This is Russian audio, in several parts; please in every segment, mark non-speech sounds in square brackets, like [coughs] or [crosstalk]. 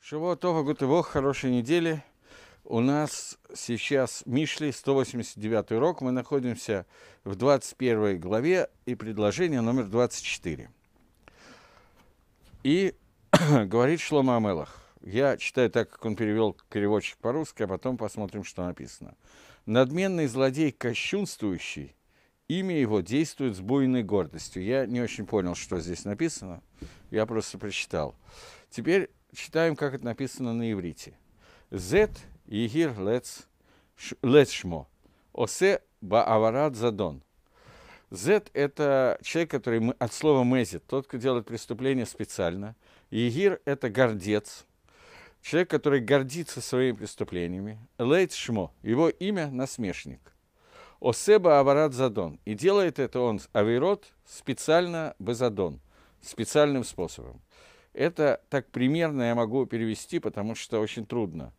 Шего того гутывох, хорошей недели. У нас сейчас Мишли, 189 урок. Мы находимся в 21 главе и предложение номер 24. И [clears throat] говорит Шлома Амелах. Я читаю так, как он перевел переводчик по-русски, а потом посмотрим, что написано. «Надменный злодей, кощунствующий, имя его действует с буйной гордостью». Я не очень понял, что здесь написано, я просто прочитал. Теперь читаем, как это написано на иврите. Зет егир лец, лец шмо. Осе бааварат задон. Зет – это человек, который от слова мезит, тот, кто делает преступление специально. Егир – это гордец, человек, который гордится своими преступлениями. Лейт Шмо, его имя – насмешник. Осеба Аварат Задон. И делает это он, Авирот, специально Безадон, специальным способом. Это так примерно я могу перевести, потому что очень трудно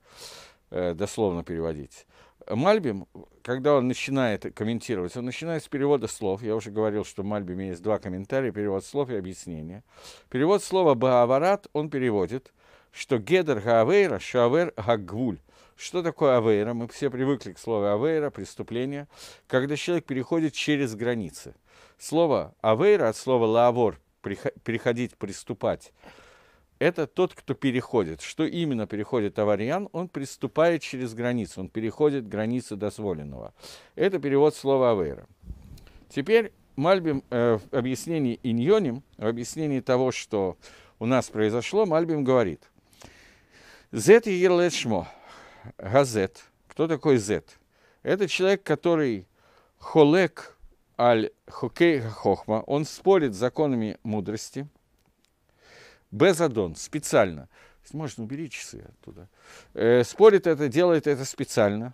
э, дословно переводить. Мальбим, когда он начинает комментировать, он начинает с перевода слов. Я уже говорил, что в Мальбиме есть два комментария, перевод слов и объяснение. Перевод слова «бааварат» он переводит, что «гедер гаавейра шавер гагвуль». Что такое авейра? Мы все привыкли к слову авейра, преступление, когда человек переходит через границы. Слово авейра от слова лавор, переходить, приступать – это тот, кто переходит. Что именно переходит аварьян? Он приступает через границу, он переходит границы дозволенного. Это перевод слова авейра. Теперь Мальбим э, в объяснении иньоним, в объяснении того, что у нас произошло, Мальбим говорит. Зет и Ерлешмо. Газет. Кто такой Зет? Это человек, который холек аль хокей хохма. Он спорит с законами мудрости – без специально. Можно убери часы оттуда. Э, спорит это, делает это специально.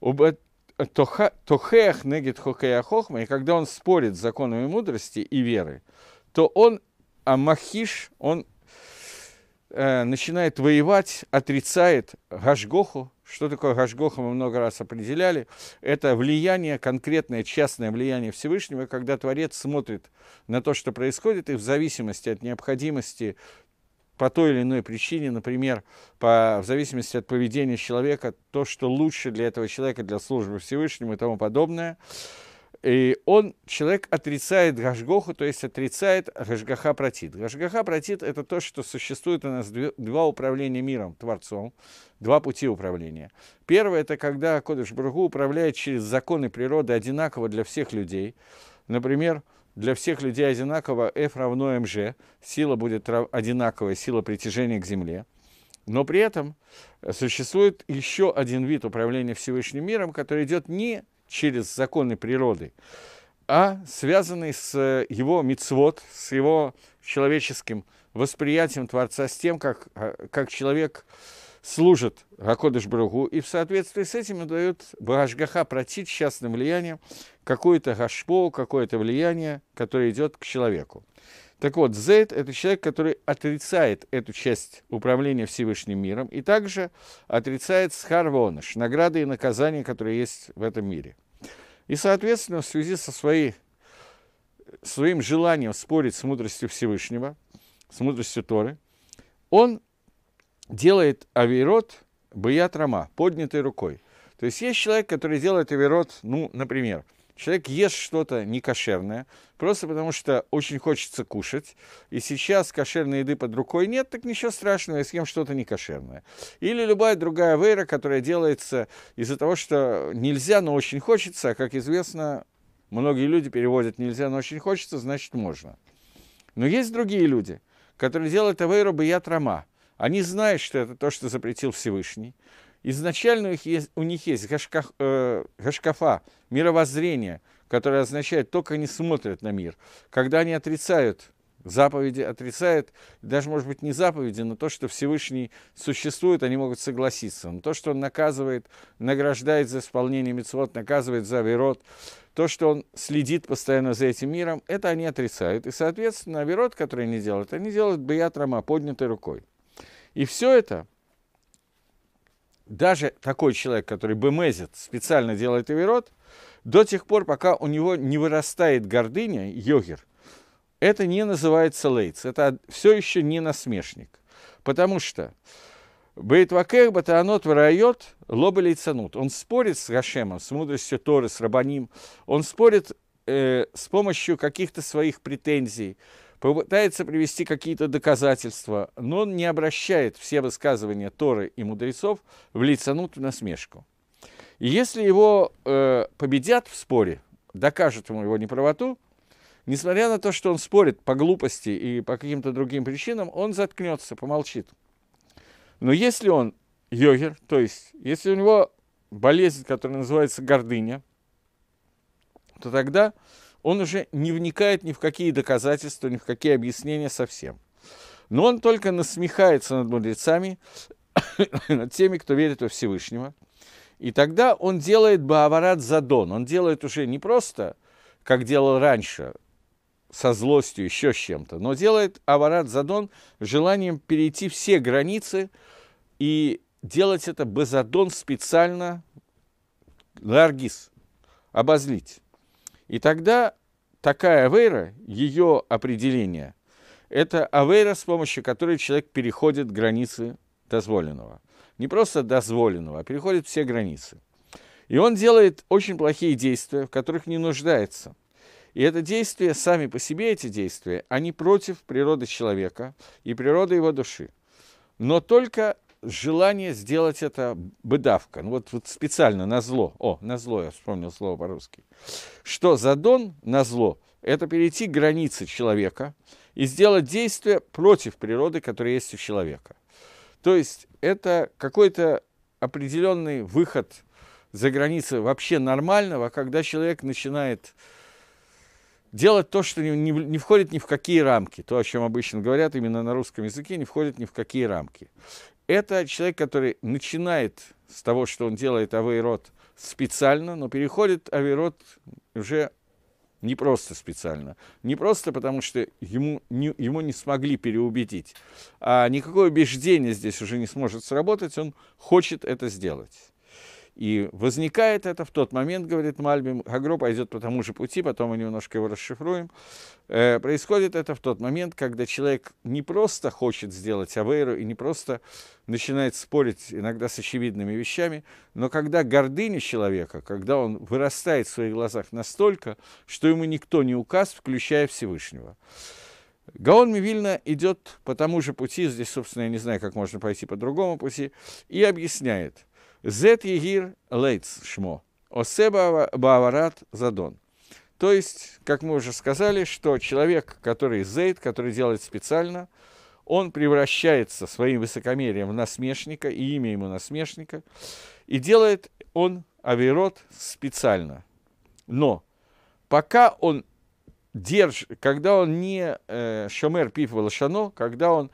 Э, Тохех негит хокея хохма, и когда он спорит с законами мудрости и веры, то он амахиш, он Э, начинает воевать, отрицает Гашгоху. Что такое Гашгоха, мы много раз определяли. Это влияние, конкретное частное влияние Всевышнего, когда Творец смотрит на то, что происходит, и в зависимости от необходимости по той или иной причине, например, по, в зависимости от поведения человека, то, что лучше для этого человека, для службы Всевышнему и тому подобное – и он, человек отрицает гашгоху, то есть отрицает гашгаха протит. Гашгаха протит – это то, что существует у нас два управления миром, Творцом, два пути управления. Первое – это когда Кодыш Бургу управляет через законы природы одинаково для всех людей. Например, для всех людей одинаково F равно mg, сила будет одинаковая, сила притяжения к Земле. Но при этом существует еще один вид управления Всевышним миром, который идет не через законы природы, а связанный с э, его мицвод, с его человеческим восприятием Творца, с тем, как, э, как человек служит Гакодыш Бругу, и в соответствии с этим он дает Башгаха протить частным влиянием какое-то гашпо, какое-то влияние, которое идет к человеку. Так вот, Зейд – это человек, который отрицает эту часть управления Всевышним миром и также отрицает схарвоныш, награды и наказания, которые есть в этом мире. И, соответственно, в связи со своей, своим желанием спорить с мудростью Всевышнего, с мудростью Торы, он делает авирот боят рама, поднятой рукой. То есть есть человек, который делает авирот, ну, например – Человек ест что-то некошерное, просто потому что очень хочется кушать, и сейчас кошерной еды под рукой нет, так ничего страшного, я съем что-то некошерное. Или любая другая вейра, которая делается из-за того, что нельзя, но очень хочется, а, как известно, многие люди переводят «нельзя, но очень хочется», значит, можно. Но есть другие люди, которые делают авейру бият рама. Они знают, что это то, что запретил Всевышний, Изначально у них есть, у них есть гашкаф, э, гашкафа, мировоззрение, которое означает, только они смотрят на мир. Когда они отрицают заповеди, отрицают, даже, может быть, не заповеди, но то, что Всевышний существует, они могут согласиться. Но то, что он наказывает, награждает за исполнение мецвод, наказывает за верот, то, что он следит постоянно за этим миром, это они отрицают. И, соответственно, верот, который они делают, они делают бият рама, поднятой рукой. И все это – даже такой человек, который бемезит, специально делает эверот, до тех пор, пока у него не вырастает гордыня, йогер, это не называется лейц, это все еще не насмешник. Потому что Бейтвакех Батанот Варайот Лоба Лейцанут. Он спорит с Гашемом, с мудростью Торы, с Рабаним. Он спорит э, с помощью каких-то своих претензий, пытается привести какие-то доказательства, но он не обращает все высказывания Торы и мудрецов в лицанутую насмешку. И если его э, победят в споре, докажут ему его неправоту, несмотря на то, что он спорит по глупости и по каким-то другим причинам, он заткнется, помолчит. Но если он йогер, то есть если у него болезнь, которая называется гордыня, то тогда он уже не вникает ни в какие доказательства, ни в какие объяснения совсем. Но он только насмехается над мудрецами, [coughs] над теми, кто верит во Всевышнего. И тогда он делает Бааварат Задон. Он делает уже не просто, как делал раньше, со злостью, еще с чем-то, но делает Аварат Задон желанием перейти все границы и делать это Базадон специально, Наргиз, обозлить. И тогда такая авейра, ее определение, это авейра, с помощью которой человек переходит границы дозволенного. Не просто дозволенного, а переходит все границы. И он делает очень плохие действия, в которых не нуждается. И это действия, сами по себе эти действия, они против природы человека и природы его души. Но только желание сделать это быдавка. Ну вот, вот специально на зло. О, на зло я вспомнил слово по-русски. Что задон на зло – это перейти границы человека и сделать действие против природы, которая есть у человека. То есть это какой-то определенный выход за границы вообще нормального, когда человек начинает делать то, что не, не, не входит ни в какие рамки. То, о чем обычно говорят именно на русском языке, не входит ни в какие рамки. Это человек, который начинает с того, что он делает авейрод специально, но переходит авейрод уже не просто специально. Не просто потому, что ему не, ему не смогли переубедить. А никакое убеждение здесь уже не сможет сработать, он хочет это сделать. И возникает это в тот момент, говорит Мальбим, Гагро пойдет по тому же пути, потом мы немножко его расшифруем. Э, происходит это в тот момент, когда человек не просто хочет сделать авейру и не просто начинает спорить иногда с очевидными вещами, но когда гордыня человека, когда он вырастает в своих глазах настолько, что ему никто не указ, включая Всевышнего. Гаон Мивильна идет по тому же пути, здесь, собственно, я не знаю, как можно пойти по другому пути, и объясняет – Зет Егир Лейц Шмо. Осеба Баварат Задон. То есть, как мы уже сказали, что человек, который зейд, который делает специально, он превращается своим высокомерием в насмешника, и имя ему насмешника, и делает он авирот специально. Но пока он держит, когда он не э, шомер пив шано, когда он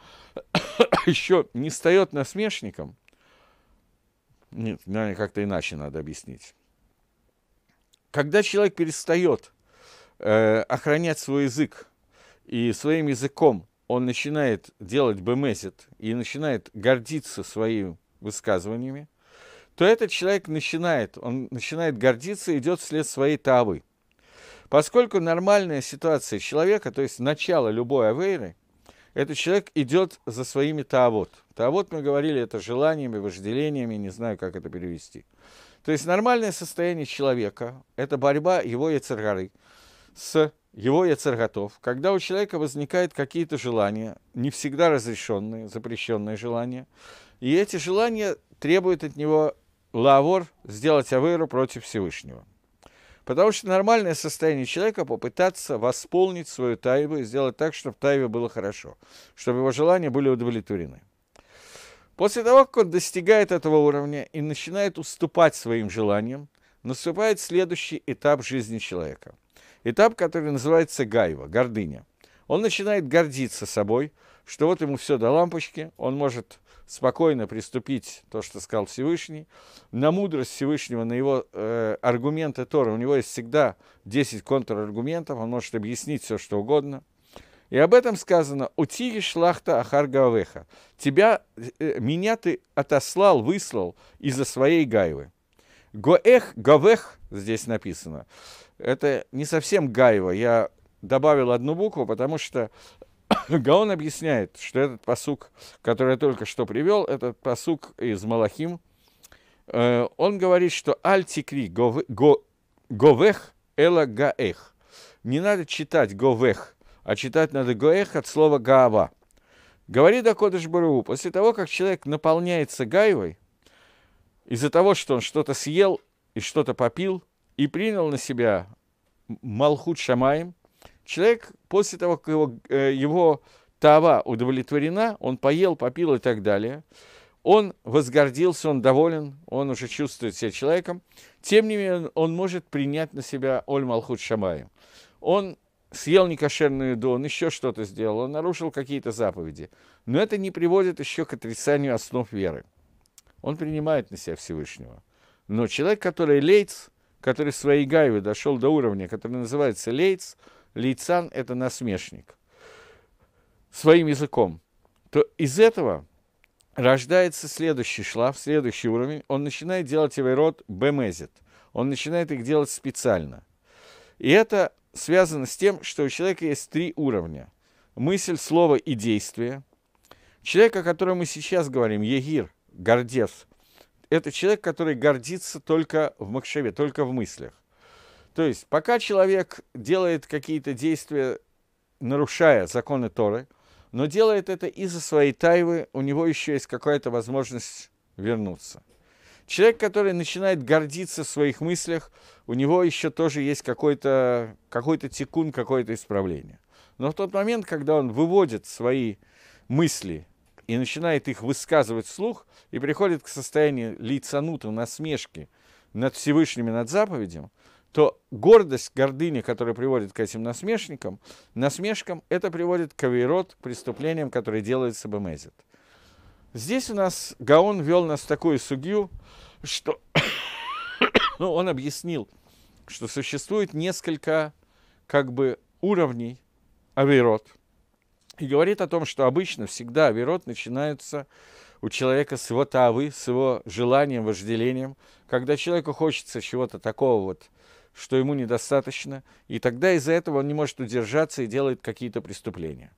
[coughs] еще не встает насмешником – нет, наверное, как-то иначе надо объяснить. Когда человек перестает э, охранять свой язык и своим языком он начинает делать бемезит и начинает гордиться своими высказываниями, то этот человек начинает, он начинает гордиться и идет вслед своей тавы. Поскольку нормальная ситуация человека, то есть начало любой авейры, этот человек идет за своими таавот. Таавот, мы говорили, это желаниями, вожделениями, не знаю, как это перевести. То есть нормальное состояние человека – это борьба его яцергары с его яцерготов. Когда у человека возникают какие-то желания, не всегда разрешенные, запрещенные желания, и эти желания требуют от него лавор сделать аверу против Всевышнего – Потому что нормальное состояние человека попытаться восполнить свою тайву и сделать так, чтобы тайве было хорошо, чтобы его желания были удовлетворены. После того, как он достигает этого уровня и начинает уступать своим желаниям, наступает следующий этап жизни человека. Этап, который называется гайва, гордыня. Он начинает гордиться собой, что вот ему все до лампочки, он может спокойно приступить то, что сказал Всевышний, на мудрость Всевышнего, на его э, аргументы Торы. У него есть всегда 10 контраргументов, он может объяснить все, что угодно. И об этом сказано «Утиги шлахта ахаргавеха. «Тебя, э, меня ты отослал, выслал из-за своей гайвы». «Гоэх гавех» здесь написано. Это не совсем гайва, я добавил одну букву, потому что [coughs] Гаон объясняет, что этот посук, который я только что привел, этот посук из Малахим, э, он говорит, что аль гов, го, говех эла гаэх». Не надо читать «говех», а читать надо «гоэх» от слова «гаава». Говорит Акодыш Бару, после того, как человек наполняется гайвой, из-за того, что он что-то съел и что-то попил, и принял на себя Малхут Шамаем, человек после того, как его, э, его тава удовлетворена, он поел, попил и так далее, он возгордился, он доволен, он уже чувствует себя человеком. Тем не менее, он может принять на себя Оль Малхут Шамая. Он съел некошерную еду, он еще что-то сделал, он нарушил какие-то заповеди. Но это не приводит еще к отрицанию основ веры. Он принимает на себя Всевышнего. Но человек, который лейц, который в своей гайве дошел до уровня, который называется лейц – Лейцан – это насмешник своим языком, то из этого рождается следующий шлаф, следующий уровень. Он начинает делать его Эверот бемезит. Он начинает их делать специально. И это связано с тем, что у человека есть три уровня. Мысль, слово и действие. Человек, о котором мы сейчас говорим, Егир, гордец, это человек, который гордится только в Макшеве, только в мыслях. То есть, пока человек делает какие-то действия, нарушая законы Торы, но делает это из-за своей тайвы, у него еще есть какая-то возможность вернуться. Человек, который начинает гордиться в своих мыслях, у него еще тоже есть какой-то какой -то текун, какое-то исправление. Но в тот момент, когда он выводит свои мысли и начинает их высказывать вслух, и приходит к состоянию лицанута, насмешки над Всевышним над Заповедями то гордость, гордыня, которая приводит к этим насмешникам, насмешкам, это приводит к авирот, к преступлениям, которые делаются Бемезет. Здесь у нас Гаон вел нас в такую сугью, что [coughs] ну, он объяснил, что существует несколько как бы уровней авирот. И говорит о том, что обычно всегда авирот начинается у человека с его тавы, с его желанием, вожделением. Когда человеку хочется чего-то такого вот что ему недостаточно, и тогда из-за этого он не может удержаться и делает какие-то преступления.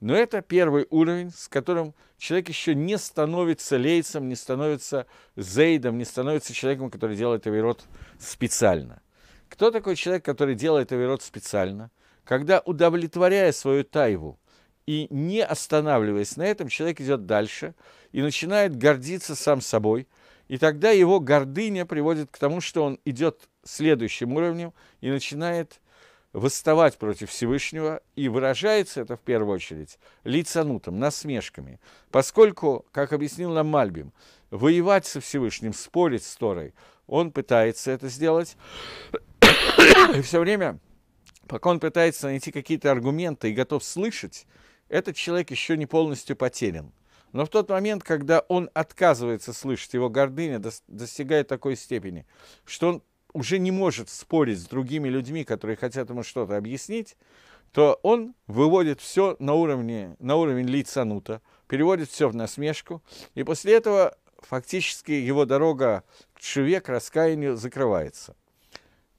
Но это первый уровень, с которым человек еще не становится лейцем, не становится зейдом, не становится человеком, который делает авирот специально. Кто такой человек, который делает авирот специально? Когда, удовлетворяя свою тайву и не останавливаясь на этом, человек идет дальше и начинает гордиться сам собой, и тогда его гордыня приводит к тому, что он идет следующим уровнем и начинает восставать против Всевышнего, и выражается это в первую очередь лицанутом, насмешками. Поскольку, как объяснил нам Мальбим, воевать со Всевышним, спорить с Торой, он пытается это сделать, и все время, пока он пытается найти какие-то аргументы и готов слышать, этот человек еще не полностью потерян. Но в тот момент, когда он отказывается слышать, его гордыня достигает такой степени, что он уже не может спорить с другими людьми, которые хотят ему что-то объяснить, то он выводит все на, уровне, на уровень лицанута, переводит все в насмешку, и после этого фактически его дорога к шиве, к раскаянию закрывается.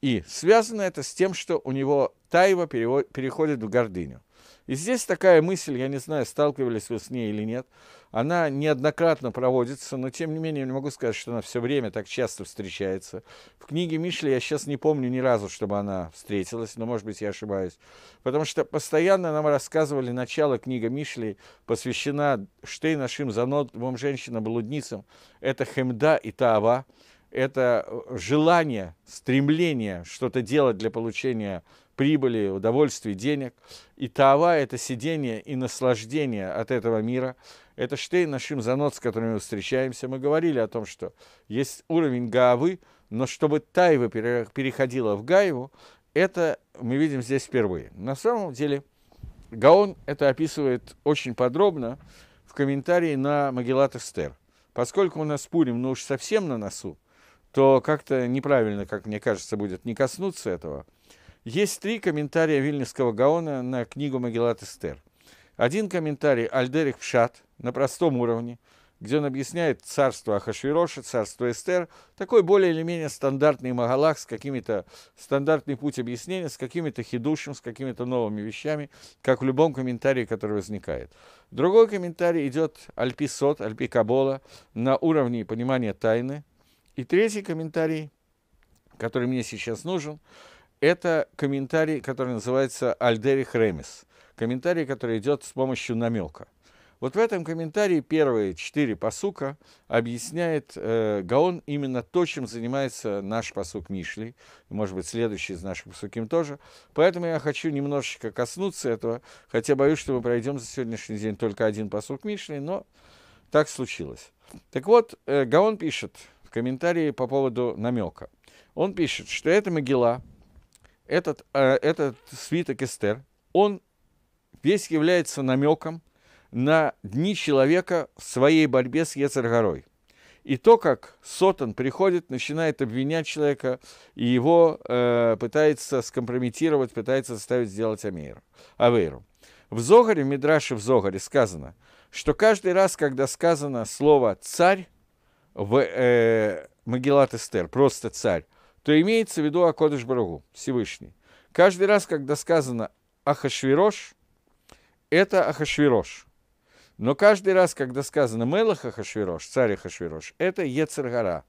И связано это с тем, что у него тайва переходит в гордыню. И здесь такая мысль, я не знаю, сталкивались вы с ней или нет, она неоднократно проводится, но тем не менее я не могу сказать, что она все время так часто встречается. В книге Мишли я сейчас не помню ни разу, чтобы она встретилась, но, может быть, я ошибаюсь. Потому что постоянно нам рассказывали начало книга Мишли, посвящена Штей нашим занодовым женщинам-блудницам. Это Хемда и Таава это э, желание, стремление что-то делать для получения прибыли, удовольствия, денег. И таава это сидение и наслаждение от этого мира. Это Штейн Нашим занос, с которыми мы встречаемся. Мы говорили о том, что есть уровень Гаавы, но чтобы Тайва переходила в Гаеву, это мы видим здесь впервые. На самом деле Гаон это описывает очень подробно в комментарии на Магеллат Эстер. Поскольку у нас Пурим, ну уж совсем на носу, то как-то неправильно, как мне кажется, будет не коснуться этого. Есть три комментария Вильнюсского Гаона на книгу Магеллат Эстер – один комментарий Альдерих Пшат на простом уровне, где он объясняет царство Ахашвироши, царство Эстер, такой более или менее стандартный магалах с какими-то, стандартный путь объяснения, с какими-то хидушем, с какими-то новыми вещами, как в любом комментарии, который возникает. Другой комментарий идет Альпи Сот, Альпи Кабола, на уровне понимания тайны. И третий комментарий, который мне сейчас нужен, это комментарий, который называется Альдерих Ремис комментарий, который идет с помощью намека. Вот в этом комментарии первые четыре посука объясняет э, Гаон именно то, чем занимается наш посук Мишли, может быть, следующий из наших посуким тоже. Поэтому я хочу немножечко коснуться этого, хотя боюсь, что мы пройдем за сегодняшний день только один посук Мишли, но так случилось. Так вот, э, Гаон пишет в комментарии по поводу намека. Он пишет, что эта могила, этот, э, этот свиток Эстер, он Весь является намеком на дни человека в своей борьбе с Ецаргорой. И то, как Сотан приходит, начинает обвинять человека, и его э, пытается скомпрометировать, пытается заставить сделать Амейру, Авейру. В Зогаре, в Мидраше в Зогаре сказано, что каждый раз, когда сказано слово «царь» в э, Магеллат Эстер, просто «царь», то имеется в виду Акодыш Барагу, Всевышний. Каждый раз, когда сказано «Ахашвирош», это Ахашвирош. Но каждый раз, когда сказано Мелах Ахашвирош, царь Ахашвирош, это Ецергара,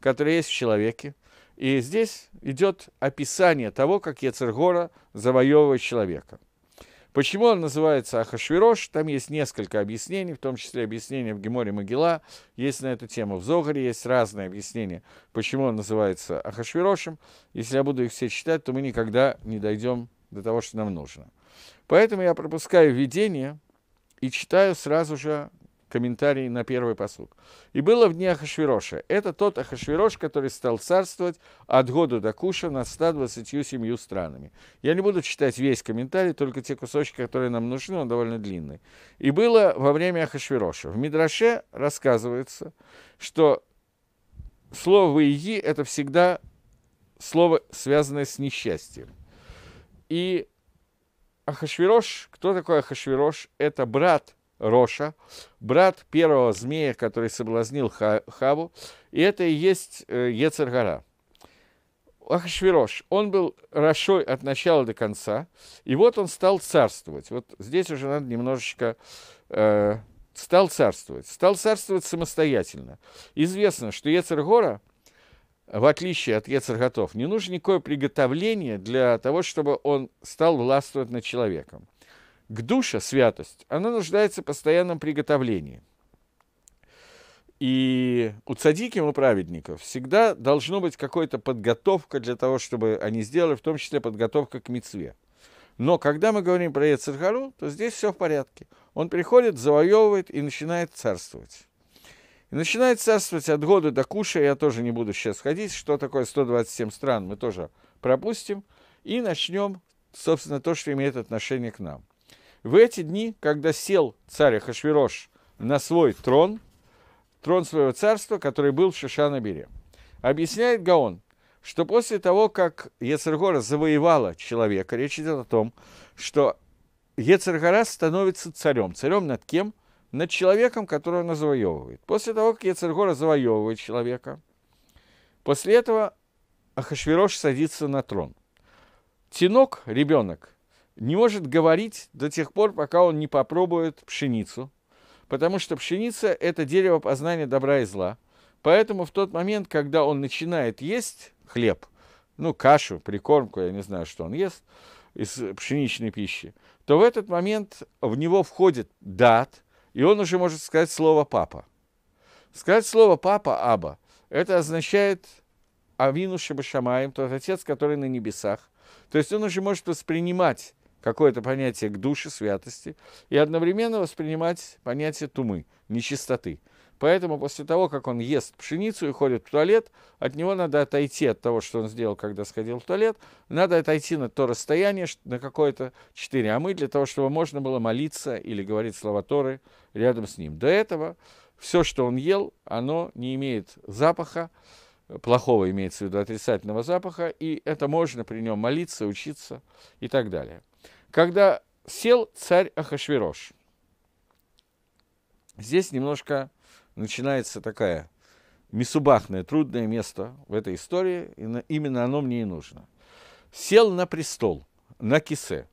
который есть в человеке. И здесь идет описание того, как Ецергора завоевывает человека. Почему он называется Ахашвирош? Там есть несколько объяснений, в том числе объяснение в Геморе Могила. Есть на эту тему в Зогаре, есть разные объяснения, почему он называется Ахашвирошем. Если я буду их все читать, то мы никогда не дойдем до того, что нам нужно. Поэтому я пропускаю видение и читаю сразу же комментарий на первый посук. «И было в дни Ахашвироша». Это тот Ахашвирош, который стал царствовать от года до Куша над 127 странами. Я не буду читать весь комментарий, только те кусочки, которые нам нужны, он довольно длинный. «И было во время Ахашвироша». В Мидраше рассказывается, что слово «иги» — это всегда слово, связанное с несчастьем. И Ахашвирош, кто такой Ахашвирош? Это брат Роша, брат первого змея, который соблазнил Хаву, и это и есть э, Ецергара. Ахашвирош, он был Рашой от начала до конца, и вот он стал царствовать. Вот здесь уже надо немножечко... Э, стал царствовать. Стал царствовать самостоятельно. Известно, что Ецергора – в отличие от Ецерготов, не нужно никакое приготовление для того, чтобы он стал властвовать над человеком. К душа, святость, она нуждается в постоянном приготовлении. И у цадиким, у праведников всегда должно быть какая-то подготовка для того, чтобы они сделали, в том числе подготовка к мецве. Но когда мы говорим про Ецергору, то здесь все в порядке. Он приходит, завоевывает и начинает царствовать. И начинает царствовать от года до Куша, я тоже не буду сейчас ходить, что такое 127 стран, мы тоже пропустим, и начнем, собственно, то, что имеет отношение к нам. В эти дни, когда сел царь Хашвирош на свой трон, трон своего царства, который был в Шишанабире, объясняет Гаон, что после того, как Ецергора завоевала человека, речь идет о том, что Ецергора становится царем. Царем над кем – над человеком, которого он завоевывает. После того, как Яцергора завоевывает человека, после этого Ахашвирош садится на трон. Тинок, ребенок, не может говорить до тех пор, пока он не попробует пшеницу, потому что пшеница – это дерево познания добра и зла. Поэтому в тот момент, когда он начинает есть хлеб, ну, кашу, прикормку, я не знаю, что он ест, из пшеничной пищи, то в этот момент в него входит дат – и он уже может сказать слово «папа». Сказать слово «папа» Аба – это означает Авину Шабашамаем, тот отец, который на небесах. То есть он уже может воспринимать какое-то понятие к душе, святости, и одновременно воспринимать понятие тумы, нечистоты – Поэтому после того, как он ест пшеницу и ходит в туалет, от него надо отойти от того, что он сделал, когда сходил в туалет. Надо отойти на то расстояние, на какое-то 4 амы, для того, чтобы можно было молиться или говорить слова Торы рядом с ним. До этого все, что он ел, оно не имеет запаха, плохого имеется в виду отрицательного запаха, и это можно при нем молиться, учиться и так далее. Когда сел царь Ахашвирош, здесь немножко начинается такая мисубахное, трудное место в этой истории, и именно оно мне и нужно. Сел на престол, на кисе.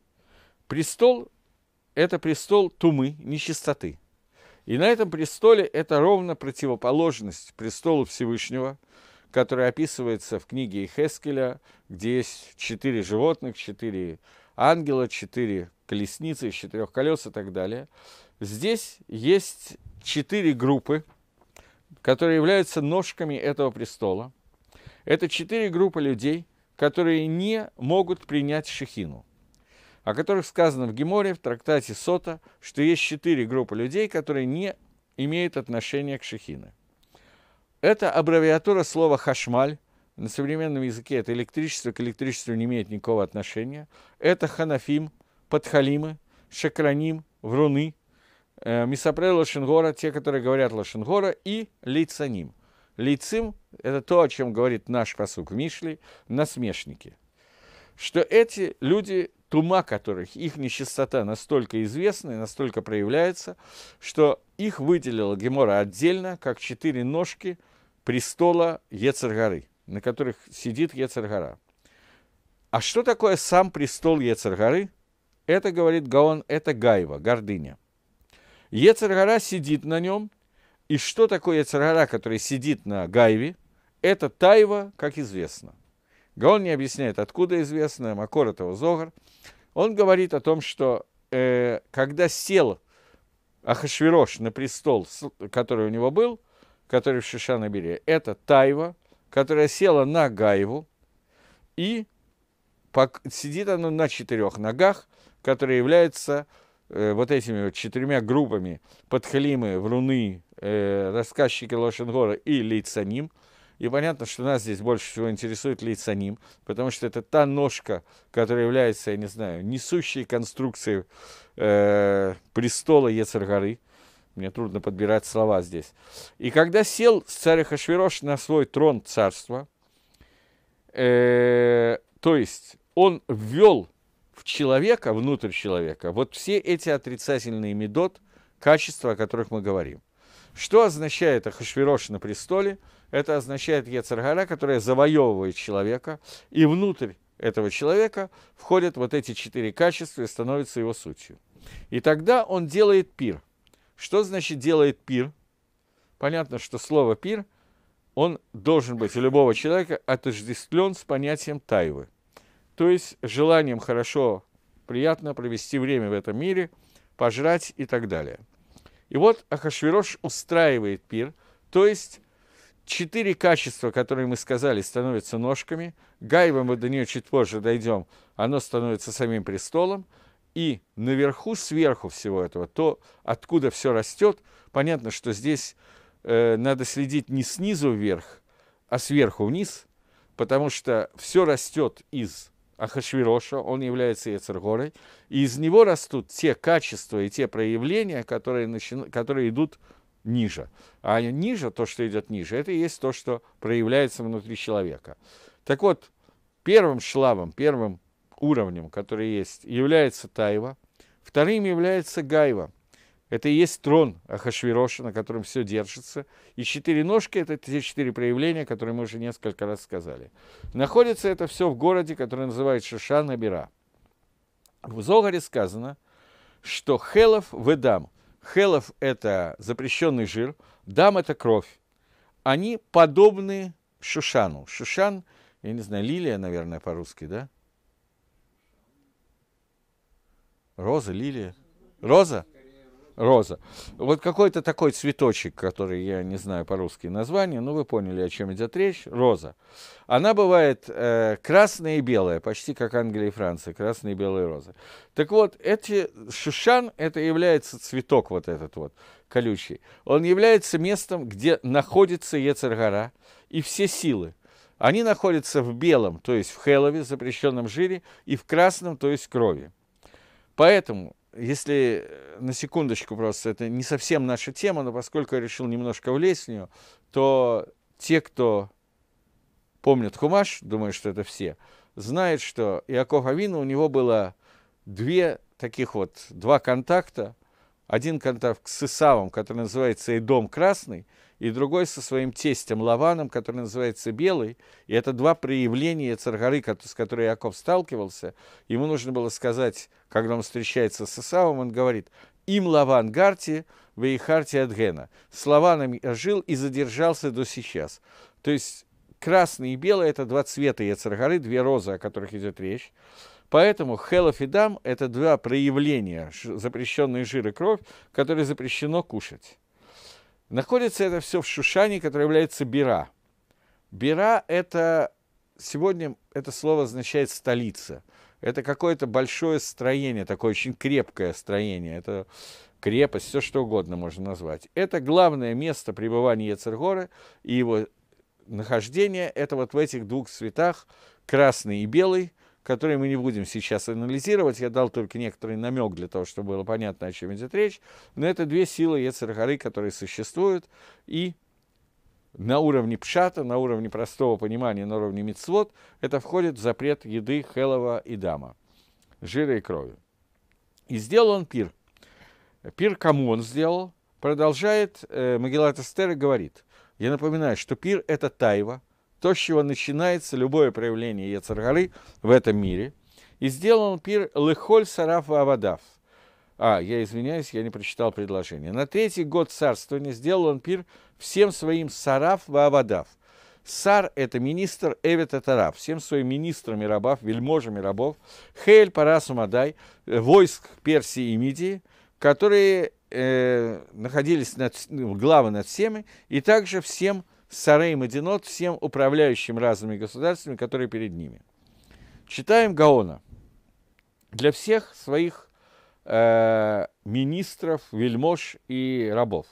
Престол – это престол тумы, нечистоты. И на этом престоле это ровно противоположность престолу Всевышнего, который описывается в книге Хескеля, где есть четыре животных, четыре ангела, четыре колесницы из четырех колес и так далее. Здесь есть четыре группы – которые являются ножками этого престола. Это четыре группы людей, которые не могут принять Шехину, о которых сказано в Геморе, в трактате Сота, что есть четыре группы людей, которые не имеют отношения к Шехине. Это аббревиатура слова «хашмаль», на современном языке это электричество, к электричеству не имеет никакого отношения. Это ханафим, подхалимы, шакраним, вруны, Э, Мисапре Лошенгора, те, которые говорят Лошенгора, и Лицаним. Лицим – это то, о чем говорит наш посук Мишли, насмешники. Что эти люди, тума которых, их нечистота настолько известна и настолько проявляется, что их выделила Гемора отдельно, как четыре ножки престола Ецаргары, на которых сидит Ецаргара. А что такое сам престол Ецаргары? Это, говорит Гаон, это Гайва, гордыня – Ецергара сидит на нем. И что такое Ецергара, который сидит на Гайве? Это Тайва, как известно. Гаон не объясняет, откуда известно, Макор этого Зогар. Он говорит о том, что э, когда сел Ахашвирош на престол, который у него был, который в Шишанабире, это Тайва, которая села на гайву и сидит она на четырех ногах, которая является Э, вот этими вот четырьмя группами подхалимы, вруны, э, рассказчики Лошенгора и Лейцаним. И понятно, что нас здесь больше всего интересует Лейцаним, потому что это та ножка, которая является, я не знаю, несущей конструкцией э, престола Ецаргары. Мне трудно подбирать слова здесь. И когда сел царь Хашвирош на свой трон царства, э, то есть он ввел человека, внутрь человека, вот все эти отрицательные медот, качества, о которых мы говорим. Что означает Ахашвирош на престоле? Это означает Ецаргара, которая завоевывает человека, и внутрь этого человека входят вот эти четыре качества и становятся его сутью. И тогда он делает пир. Что значит делает пир? Понятно, что слово «пир» он должен быть у любого человека отождествлен с понятием тайвы. То есть желанием хорошо, приятно провести время в этом мире, пожрать и так далее. И вот Ахашвирош устраивает пир, то есть четыре качества, которые мы сказали, становятся ножками. Гайва, мы до нее чуть позже дойдем, оно становится самим престолом. И наверху, сверху всего этого, то, откуда все растет, понятно, что здесь э, надо следить не снизу вверх, а сверху вниз, потому что все растет из Ахашвироша, он является Ецергорой, и из него растут те качества и те проявления, которые, начи... которые идут ниже. А ниже, то, что идет ниже, это и есть то, что проявляется внутри человека. Так вот, первым шлавом, первым уровнем, который есть, является Тайва, вторым является Гайва – это и есть трон Ахашвироша, на котором все держится. И четыре ножки – это те четыре проявления, которые мы уже несколько раз сказали. Находится это все в городе, который называется Шишан Абира. В Зогаре сказано, что Хелов в Эдам. Хелов – это запрещенный жир, Дам – это кровь. Они подобны Шушану. Шушан, я не знаю, лилия, наверное, по-русски, да? Роза, лилия. Роза? Роза. Вот какой-то такой цветочек, который я не знаю по-русски название, но вы поняли, о чем идет речь. Роза. Она бывает э, красная и белая, почти как Англия и Франция, красные и белые розы. Так вот, эти шушан, это является цветок вот этот вот колючий. Он является местом, где находится Ецергара и все силы. Они находятся в белом, то есть в хелове, запрещенном жире, и в красном, то есть в крови. Поэтому если э, на секундочку просто, это не совсем наша тема, но поскольку я решил немножко влезть в нее, то те, кто помнят Хумаш, думаю, что это все, знают, что Иаков Авина, у него было две таких вот, два контакта. Один контакт с Исавом, который называется «И дом красный», и другой со своим тестем Лаваном, который называется Белый. И это два проявления царгары, с которой Яков сталкивался. Ему нужно было сказать, когда он встречается с Исавом, он говорит, им Лаван Гарти, Вейхарти Адгена. С Лаваном я жил и задержался до сейчас. То есть красный и белый – это два цвета Яцергары, две розы, о которых идет речь. Поэтому хелов и дам – это два проявления запрещенной жир и кровь, которые запрещено кушать. Находится это все в Шушане, которое является Бира. Бира – это сегодня это слово означает «столица». Это какое-то большое строение, такое очень крепкое строение. Это крепость, все что угодно можно назвать. Это главное место пребывания Ецергоры и его нахождение – это вот в этих двух цветах, красный и белый – которые мы не будем сейчас анализировать. Я дал только некоторый намек для того, чтобы было понятно, о чем идет речь. Но это две силы Ецарахары, которые существуют, и на уровне пшата, на уровне простого понимания, на уровне мицвод, это входит в запрет еды хелова и дама, жира и крови. И сделал он пир. Пир кому он сделал? Продолжает э, Магеллат Эстер и говорит, я напоминаю, что пир – это тайва – то, с чего начинается любое проявление Яцергары в этом мире. И сделал он пир Лехоль Сараф Авадав. А, я извиняюсь, я не прочитал предложение. На третий год царствования сделал он пир всем своим Сараф Авадав. Сар – это министр Эвет Атарав, всем своим министрами рабов, вельможами рабов, Хейль Парас Мадай, э, войск Персии и Мидии, которые э, находились над, ну, главы над всеми, и также всем Сарей Мадинот всем управляющим разными государствами, которые перед ними. Читаем Гаона. Для всех своих э, министров, вельмож и рабов.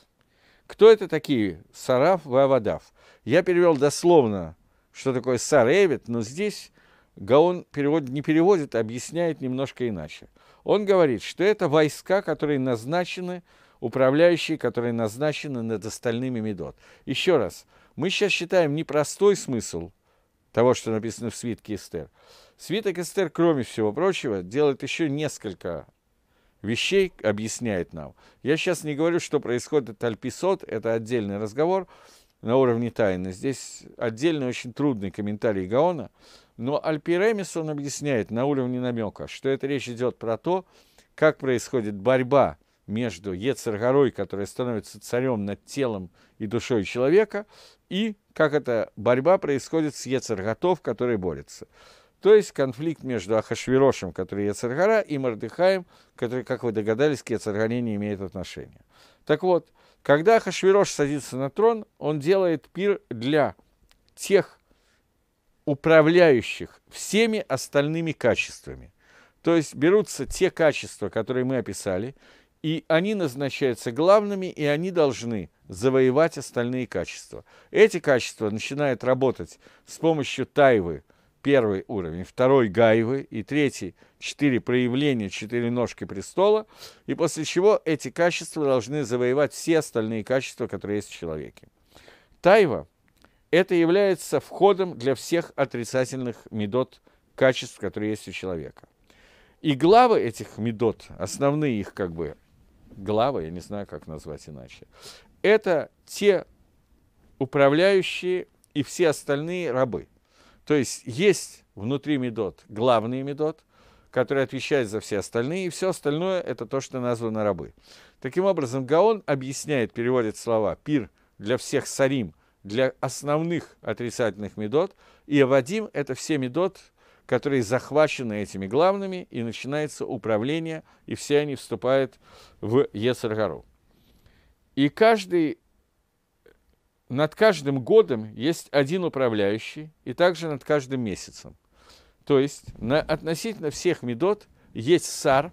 Кто это такие? Сараф и Я перевел дословно, что такое Саревит, но здесь Гаон перевод, не переводит, а объясняет немножко иначе. Он говорит, что это войска, которые назначены, управляющие, которые назначены над остальными Медот. Еще раз, мы сейчас считаем непростой смысл того, что написано в свитке Эстер. Свиток Эстер, кроме всего прочего, делает еще несколько вещей, объясняет нам. Я сейчас не говорю, что происходит Альписот, это отдельный разговор на уровне тайны. Здесь отдельный очень трудный комментарий Гаона, но Альпиремис он объясняет на уровне намека, что это речь идет про то, как происходит борьба – между Ецергорой, которая становится царем над телом и душой человека, и как эта борьба происходит с Ецерготов, который борется. То есть конфликт между Ахашвирошем, который Ецергора, и Мордыхаем, который, как вы догадались, к Ецергоре не имеет отношения. Так вот, когда Ахашвирош садится на трон, он делает пир для тех управляющих всеми остальными качествами. То есть берутся те качества, которые мы описали, и они назначаются главными, и они должны завоевать остальные качества. Эти качества начинают работать с помощью тайвы, первый уровень, второй гайвы и третий четыре проявления, четыре ножки престола, и после чего эти качества должны завоевать все остальные качества, которые есть в человеке. Тайва – это является входом для всех отрицательных медот качеств, которые есть у человека. И главы этих медот, основные их как бы Глава, я не знаю, как назвать иначе. Это те управляющие и все остальные рабы. То есть есть внутри Медот главный Медот, который отвечает за все остальные, и все остальное – это то, что названо рабы. Таким образом, Гаон объясняет, переводит слова «пир» для всех сарим, для основных отрицательных медот, и Авадим – это все медот, которые захвачены этими главными, и начинается управление, и все они вступают в Есаргару И каждый, над каждым годом есть один управляющий, и также над каждым месяцем. То есть на, относительно всех медот есть сар.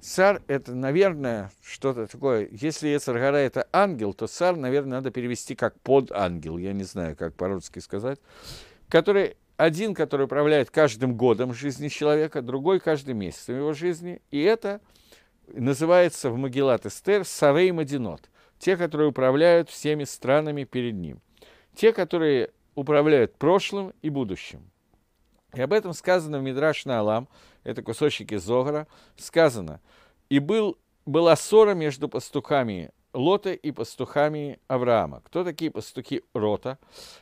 Сар – это, наверное, что-то такое. Если Ецаргара – это ангел, то сар, наверное, надо перевести как под ангел. Я не знаю, как по-русски сказать. Который один, который управляет каждым годом жизни человека, другой каждым месяцем его жизни. И это называется в Магеллат Эстер Сарей Мадинот, те, которые управляют всеми странами перед ним, те, которые управляют прошлым и будущим. И об этом сказано в Мидраш Алам, это кусочки Зогара, сказано, и был, была ссора между пастухами Лота и пастухами Авраама. Кто такие пастухи Рота,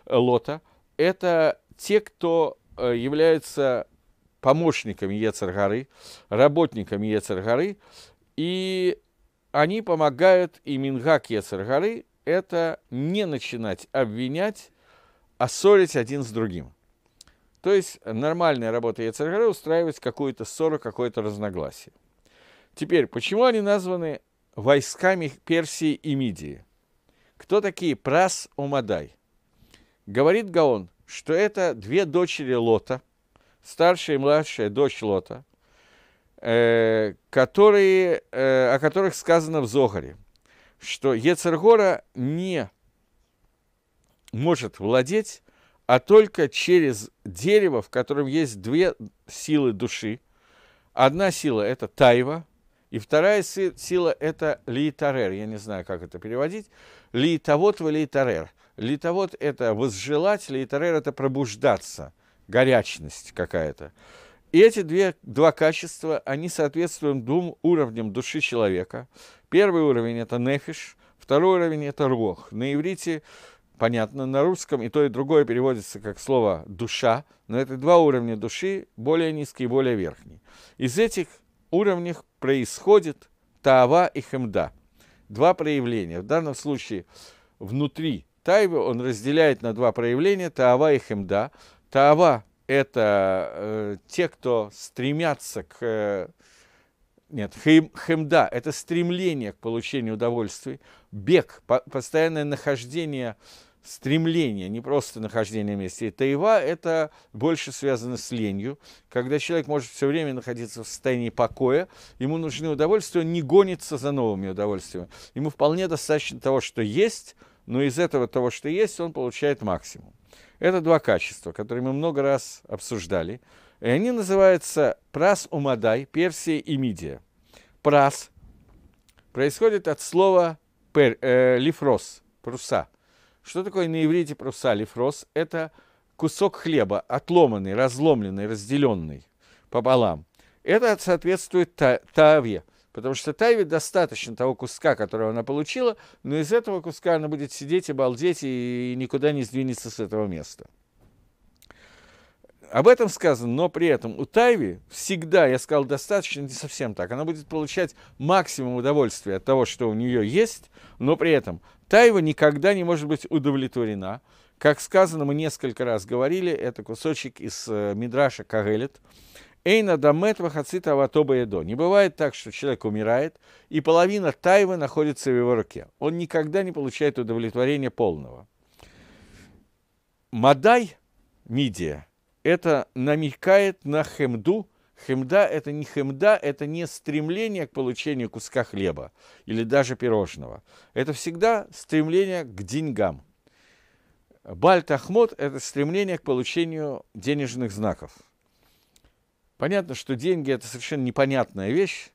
Лота? Это те, кто э, являются помощниками Ецаргары, работниками Ецаргары, и они помогают и Мингак Ецаргары – это не начинать обвинять, а ссорить один с другим. То есть нормальная работа Ецаргары устраивает какую-то ссору, какое-то разногласие. Теперь, почему они названы войсками Персии и Мидии? Кто такие Прас Умадай? Говорит Гаон – что это две дочери Лота, старшая и младшая дочь Лота, э, которые, э, о которых сказано в Зогаре, что Ецергора не может владеть, а только через дерево, в котором есть две силы души. Одна сила – это тайва, и вторая сила – это литарер, я не знаю, как это переводить. Литовод в литарер. Литовод – это возжелать, литарер – это пробуждаться, горячность какая-то. И эти две, два качества, они соответствуют двум уровням души человека. Первый уровень – это нефиш, второй уровень – это рух. На иврите понятно, на русском и то, и другое переводится как слово «душа», но это два уровня души, более низкий и более верхний. Из этих уровнях происходит таава и хемда. Два проявления. В данном случае внутри тайвы он разделяет на два проявления таава и хемда. Таава – это э, те, кто стремятся к… Э, нет, хем, хемда – это стремление к получению удовольствий, бег, по, постоянное нахождение э, стремление, не просто нахождение на месте. И таева – это больше связано с ленью, когда человек может все время находиться в состоянии покоя, ему нужны удовольствия, он не гонится за новыми удовольствиями. Ему вполне достаточно того, что есть, но из этого того, что есть, он получает максимум. Это два качества, которые мы много раз обсуждали. И они называются прас умадай, Персия и Мидия. Прас происходит от слова пер, э, лифрос, пруса – что такое на иврите прусалифрос? Это кусок хлеба, отломанный, разломленный, разделенный пополам. Это соответствует та таве, потому что таве достаточно того куска, который она получила, но из этого куска она будет сидеть и балдеть и никуда не сдвинется с этого места об этом сказано, но при этом у Тайви всегда, я сказал, достаточно не совсем так. Она будет получать максимум удовольствия от того, что у нее есть, но при этом Тайва никогда не может быть удовлетворена. Как сказано, мы несколько раз говорили, это кусочек из э, Мидраша Кагелет. Эйна дамет вахацита ватоба едо. Не бывает так, что человек умирает, и половина тайвы находится в его руке. Он никогда не получает удовлетворения полного. Мадай, мидия, это намекает на хемду. Хемда – это не хемда, это не стремление к получению куска хлеба или даже пирожного. Это всегда стремление к деньгам. Бальтахмот – это стремление к получению денежных знаков. Понятно, что деньги – это совершенно непонятная вещь,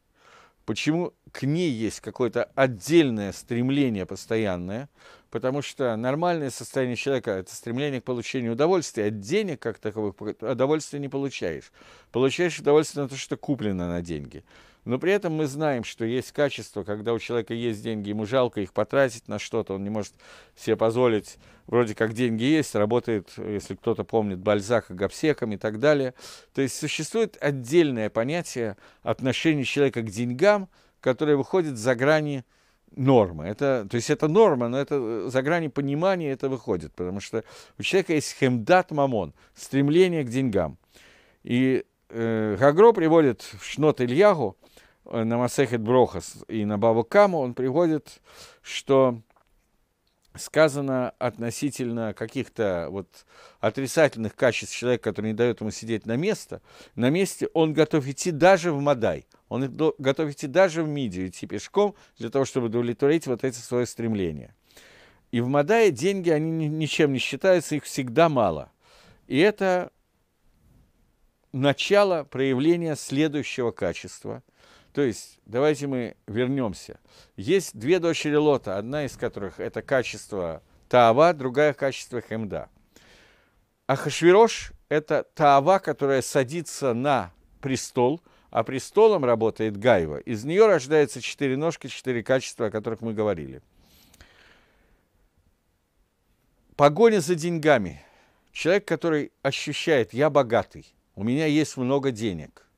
почему к ней есть какое-то отдельное стремление постоянное, потому что нормальное состояние человека – это стремление к получению удовольствия, от а денег как таковых удовольствия не получаешь. Получаешь удовольствие на то, что куплено на деньги. Но при этом мы знаем, что есть качество, когда у человека есть деньги, ему жалко их потратить на что-то, он не может себе позволить, вроде как деньги есть, работает, если кто-то помнит, Бальзака Гапсеком и так далее. То есть существует отдельное понятие отношения человека к деньгам, которое выходит за грани норма. Это, то есть это норма, но это э, за грани понимания это выходит, потому что у человека есть хемдат мамон, стремление к деньгам. И э, Гагро приводит в Шнот Ильягу э, на Масехет Брохас и на Баву Каму, он приводит, что сказано относительно каких-то вот отрицательных качеств человека, который не дает ему сидеть на место, на месте он готов идти даже в Мадай, он готов идти даже в Мидию, идти пешком для того, чтобы удовлетворить вот эти свои стремления. И в Мадае деньги, они ничем не считаются, их всегда мало. И это начало проявления следующего качества – то есть, давайте мы вернемся. Есть две дочери Лота, одна из которых это качество Таава, другая качество Хемда. А Хашвирош – это Таава, которая садится на престол, а престолом работает гайва. Из нее рождаются четыре ножки, четыре качества, о которых мы говорили. Погоня за деньгами. Человек, который ощущает, я богатый, у меня есть много денег –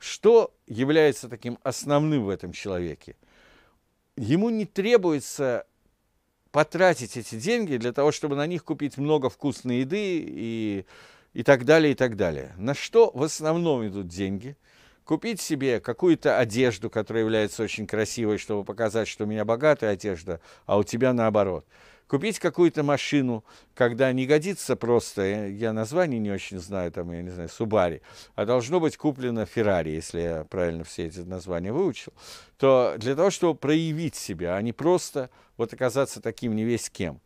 что является таким основным в этом человеке? Ему не требуется потратить эти деньги для того, чтобы на них купить много вкусной еды и, и так далее, и так далее. На что в основном идут деньги? Купить себе какую-то одежду, которая является очень красивой, чтобы показать, что у меня богатая одежда, а у тебя наоборот – купить какую-то машину, когда не годится просто, э, я название не очень знаю, там, я не знаю, Субари, а должно быть куплено Феррари, если я правильно все эти названия выучил, то для того, чтобы проявить себя, а не просто вот оказаться таким не весь кем.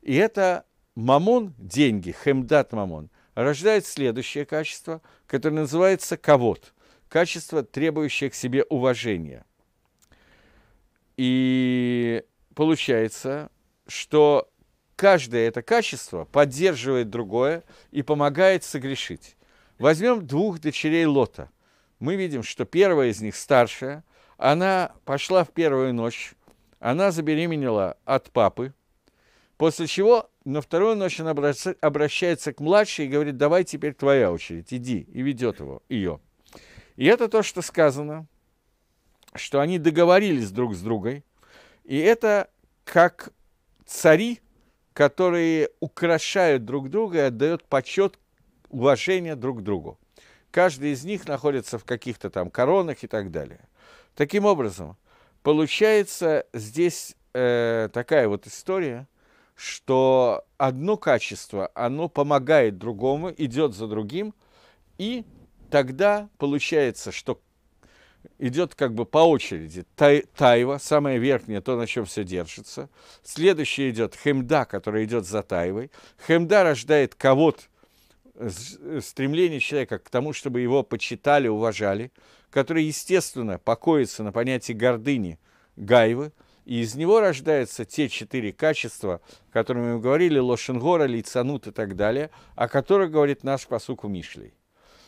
И это мамон, деньги, хемдат мамон, рождает следующее качество, которое называется кавод, качество, требующее к себе уважения. И получается, что каждое это качество поддерживает другое и помогает согрешить. Возьмем двух дочерей Лота. Мы видим, что первая из них старшая, она пошла в первую ночь, она забеременела от папы, после чего на вторую ночь она обращается к младшей и говорит, давай теперь твоя очередь, иди, и ведет его, ее. И это то, что сказано, что они договорились друг с другой, и это как цари, которые украшают друг друга и отдают почет, уважение друг другу. Каждый из них находится в каких-то там коронах и так далее. Таким образом, получается здесь э, такая вот история, что одно качество, оно помогает другому, идет за другим, и тогда получается, что идет как бы по очереди. Тай, тайва, самое верхнее, то, на чем все держится. Следующее идет хемда, который идет за тайвой. Хемда рождает кого-то, э, э, стремление человека к тому, чтобы его почитали, уважали, который, естественно, покоится на понятии гордыни гайвы, и из него рождаются те четыре качества, которыми мы говорили, Лошенгора, Лицанут и так далее, о которых говорит наш посуку Мишлей.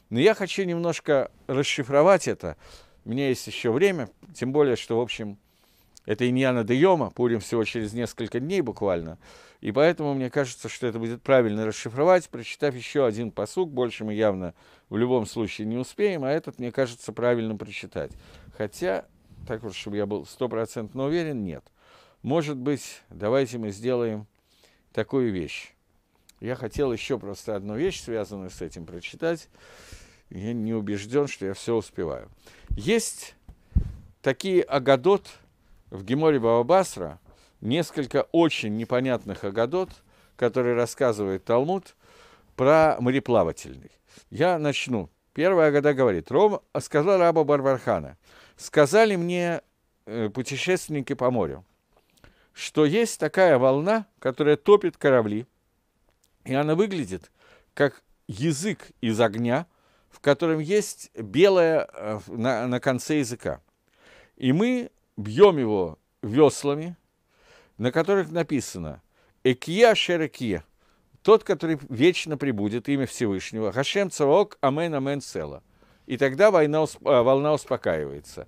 Но я хочу немножко расшифровать это, у меня есть еще время, тем более, что, в общем, это Иньяна де Йома, Пурим всего через несколько дней буквально. И поэтому мне кажется, что это будет правильно расшифровать, прочитав еще один посук. Больше мы явно в любом случае не успеем, а этот, мне кажется, правильно прочитать. Хотя, так уж, чтобы я был стопроцентно уверен, нет. Может быть, давайте мы сделаем такую вещь. Я хотел еще просто одну вещь, связанную с этим, прочитать я не убежден, что я все успеваю. Есть такие агадот в Геморе Бабабасра, несколько очень непонятных агадот, которые рассказывает Талмуд про мореплавательный. Я начну. Первая агада говорит, Ром а сказал раба Барбархана, сказали мне э, путешественники по морю, что есть такая волна, которая топит корабли, и она выглядит как язык из огня, в котором есть белое э, на, на конце языка. И мы бьем его веслами, на которых написано «Экия шерекия» – тот, который вечно прибудет, имя Всевышнего, «Хашем цавок амен амен села». И тогда война, э, волна успокаивается.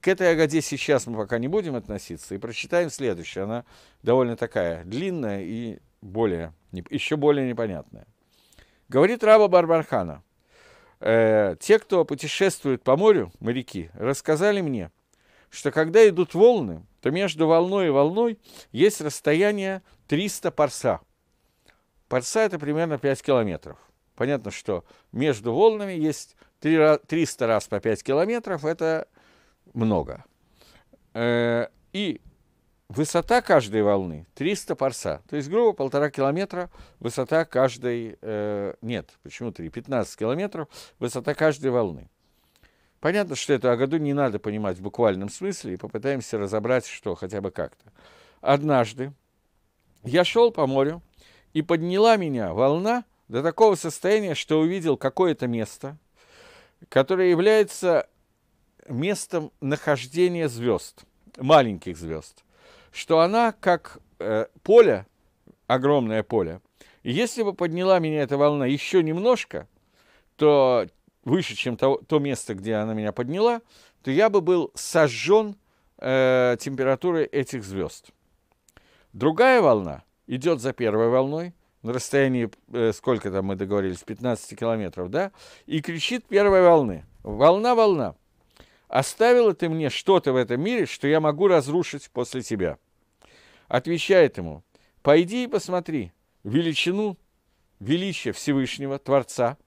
К этой Агаде сейчас мы пока не будем относиться и прочитаем следующее. Она довольно такая длинная и более, еще более непонятная. Говорит Раба Барбархана – э, те, кто путешествует по морю, моряки, рассказали мне, что когда идут волны, то между волной и волной есть расстояние 300 парса. Парса – это примерно 5 километров. Понятно, что между волнами есть 300 раз по 5 километров, это много. Э, и Высота каждой волны 300 парса, то есть грубо полтора километра высота каждой, э, нет, почему три? 15 километров высота каждой волны. Понятно, что эту Агаду не надо понимать в буквальном смысле, и попытаемся разобрать, что хотя бы как-то. Однажды я шел по морю, и подняла меня волна до такого состояния, что увидел какое-то место, которое является местом нахождения звезд, маленьких звезд что она как э, поле, огромное поле, и если бы подняла меня эта волна еще немножко, то выше, чем то, то место, где она меня подняла, то я бы был сожжен э, температурой этих звезд. Другая волна идет за первой волной, на расстоянии, э, сколько там мы договорились, 15 километров, да, и кричит первой волны. Волна, волна, оставила ты мне что-то в этом мире, что я могу разрушить после тебя отвечает ему, «Пойди и посмотри величину величия Всевышнего Творца,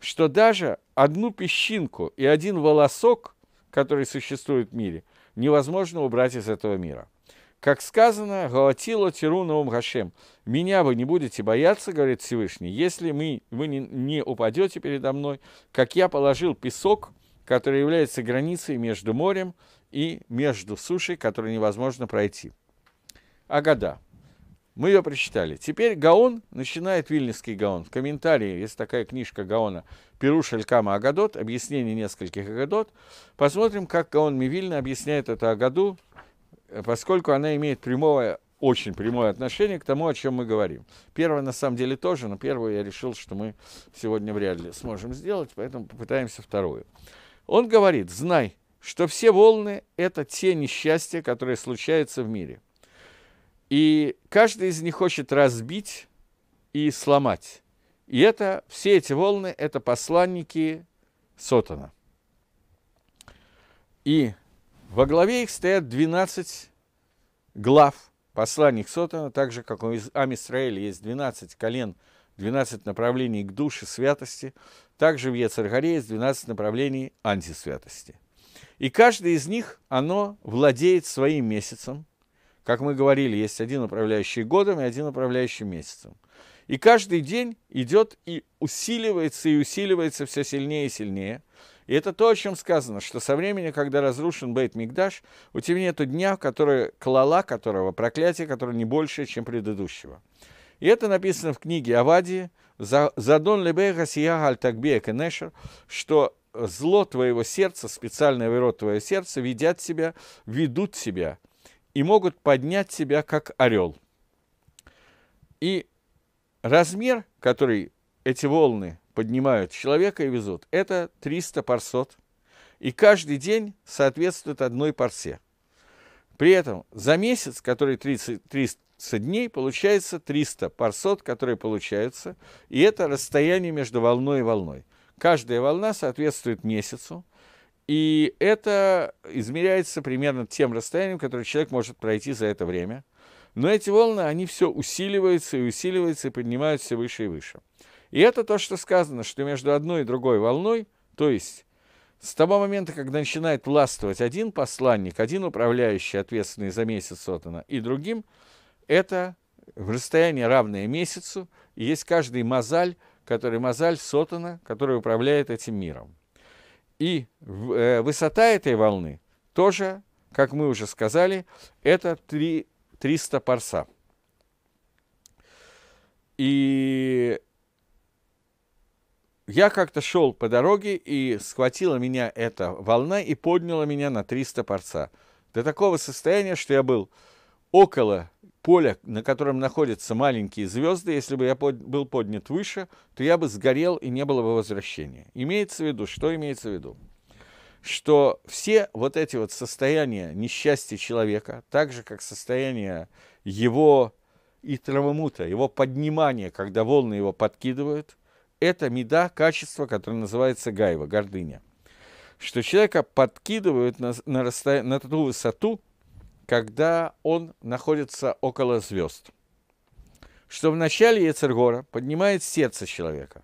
что даже одну песчинку и один волосок, который существует в мире, невозможно убрать из этого мира». Как сказано, «Галатило тируна ум гашем» – «Меня вы не будете бояться, — говорит Всевышний, — если мы, вы не, не упадете передо мной, как я положил песок, который является границей между морем и между сушей, которую невозможно пройти». Агада. Мы ее прочитали. Теперь Гаон, начинает Вильнинский Гаон. В комментарии есть такая книжка Гаона «Пируш Элькама Агадот», объяснение нескольких Агадот. Посмотрим, как Гаон Мивильна объясняет это Агаду, э, поскольку она имеет прямое, очень прямое отношение к тому, о чем мы говорим. Первое, на самом деле, тоже, но первую я решил, что мы сегодня вряд ли сможем сделать, поэтому попытаемся вторую. Он говорит, знай, что все волны – это те несчастья, которые случаются в мире – и каждый из них хочет разбить и сломать. И это, все эти волны – это посланники Сотана. И во главе их стоят 12 глав, посланник Сотана, так же, как у Амисраэля есть 12 колен, 12 направлений к душе святости, также в Ецаргаре есть 12 направлений антисвятости. И каждый из них, оно владеет своим месяцем – как мы говорили, есть один управляющий годом и один управляющий месяцем. И каждый день идет и усиливается, и усиливается все сильнее и сильнее. И это то, о чем сказано, что со времени, когда разрушен Бейт Мигдаш, у тебя нет дня, который клала которого, проклятие которое не больше, чем предыдущего. И это написано в книге Авадии, «Задон лебеха сия альтакбия кенешер», что зло твоего сердца, специальное вырод твоего сердца, ведят себя, ведут себя – и могут поднять себя как орел. И размер, который эти волны поднимают человека и везут, это 300 парсот. И каждый день соответствует одной парсе. При этом за месяц, который 30, 300 дней, получается 300 парсот, которые получаются. И это расстояние между волной и волной. Каждая волна соответствует месяцу. И это измеряется примерно тем расстоянием, которое человек может пройти за это время. Но эти волны, они все усиливаются и усиливаются, и поднимаются все выше и выше. И это то, что сказано, что между одной и другой волной, то есть с того момента, когда начинает властвовать один посланник, один управляющий, ответственный за месяц сотана, и другим, это в расстоянии равное месяцу, и есть каждый мазаль, который мазаль сотана, который управляет этим миром. И э, высота этой волны тоже, как мы уже сказали, это 3, 300 парса. И я как-то шел по дороге, и схватила меня эта волна и подняла меня на 300 парса. До такого состояния, что я был около поле, на котором находятся маленькие звезды, если бы я под, был поднят выше, то я бы сгорел и не было бы возвращения. Имеется в виду, что имеется в виду? Что все вот эти вот состояния несчастья человека, так же как состояние его и травмута, его поднимания, когда волны его подкидывают, это меда, качество, которое называется гайва, гордыня. Что человека подкидывают на, на, расстоя... на ту высоту, когда он находится около звезд. Что в начале Ецергора поднимает сердце человека.